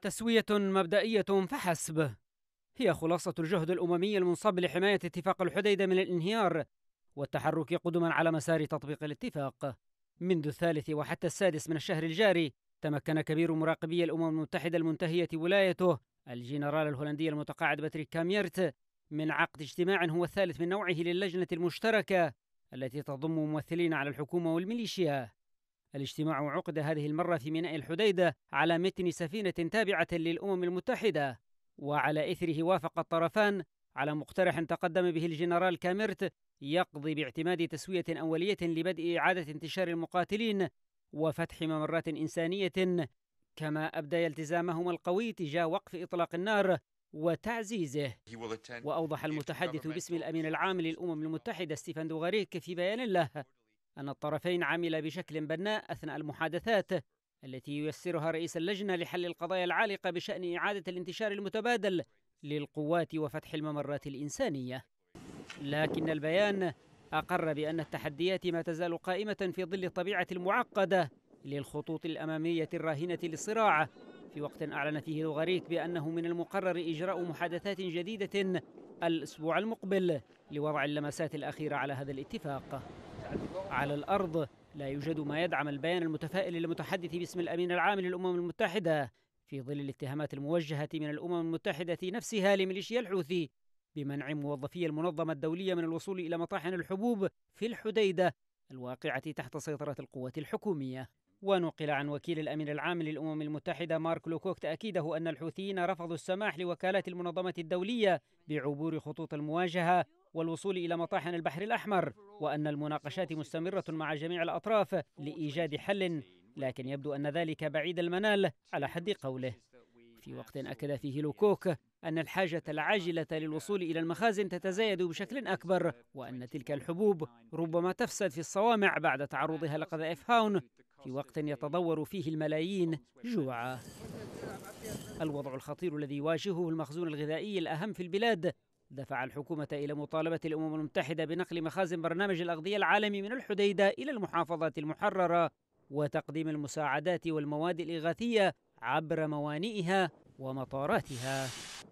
تسوية مبدئية فحسب هي خلاصة الجهد الأممي المنصب لحماية اتفاق الحديدة من الانهيار والتحرك قدما على مسار تطبيق الاتفاق منذ الثالث وحتى السادس من الشهر الجاري تمكن كبير مراقبي الأمم المتحدة المنتهية ولايته الجنرال الهولندي المتقاعد باتريك كاميرت من عقد اجتماع هو الثالث من نوعه للجنة المشتركة التي تضم ممثلين على الحكومة والميليشيا الاجتماع عقد هذه المرة في ميناء الحديدة على متن سفينة تابعة للأمم المتحدة وعلى إثره وافق الطرفان على مقترح تقدم به الجنرال كاميرت يقضي باعتماد تسوية أولية لبدء إعادة انتشار المقاتلين وفتح ممرات إنسانية كما أبدى التزامهما القوي تجاه وقف إطلاق النار وتعزيزه وأوضح المتحدث باسم الأمين العام للأمم المتحدة ستيفان دوغاريك في بيان له أن الطرفين عمل بشكل بناء أثناء المحادثات التي ييسرها رئيس اللجنة لحل القضايا العالقة بشأن إعادة الانتشار المتبادل للقوات وفتح الممرات الإنسانية لكن البيان أقر بأن التحديات ما تزال قائمة في ظل الطبيعة المعقدة للخطوط الأمامية الراهنة للصراع في وقت أعلن فيه لوغاريت بأنه من المقرر إجراء محادثات جديدة الأسبوع المقبل لوضع اللمسات الأخيرة على هذا الاتفاق على الأرض لا يوجد ما يدعم البيان المتفائل للمتحدث باسم الأمين العام للأمم المتحدة في ظل الاتهامات الموجهة من الأمم المتحدة نفسها لميليشيا الحوثي بمنع موظفي المنظمة الدولية من الوصول إلى مطاحن الحبوب في الحديدة الواقعة تحت سيطرة القوات الحكومية ونقل عن وكيل الأمين العام للأمم المتحدة مارك لوكوك تأكيده أن الحوثيين رفضوا السماح لوكالات المنظمة الدولية بعبور خطوط المواجهة والوصول إلى مطاحن البحر الأحمر وأن المناقشات مستمرة مع جميع الأطراف لإيجاد حل لكن يبدو أن ذلك بعيد المنال على حد قوله في وقت أكد فيه لوكوك أن الحاجة العاجلة للوصول إلى المخازن تتزايد بشكل أكبر وأن تلك الحبوب ربما تفسد في الصوامع بعد تعرضها لقذائف هاون في وقت يتضور فيه الملايين جوعا الوضع الخطير الذي يواجهه المخزون الغذائي الأهم في البلاد دفع الحكومة إلى مطالبة الأمم المتحدة بنقل مخازن برنامج الأغذية العالمي من الحديدة إلى المحافظات المحررة وتقديم المساعدات والمواد الإغاثية عبر موانئها ومطاراتها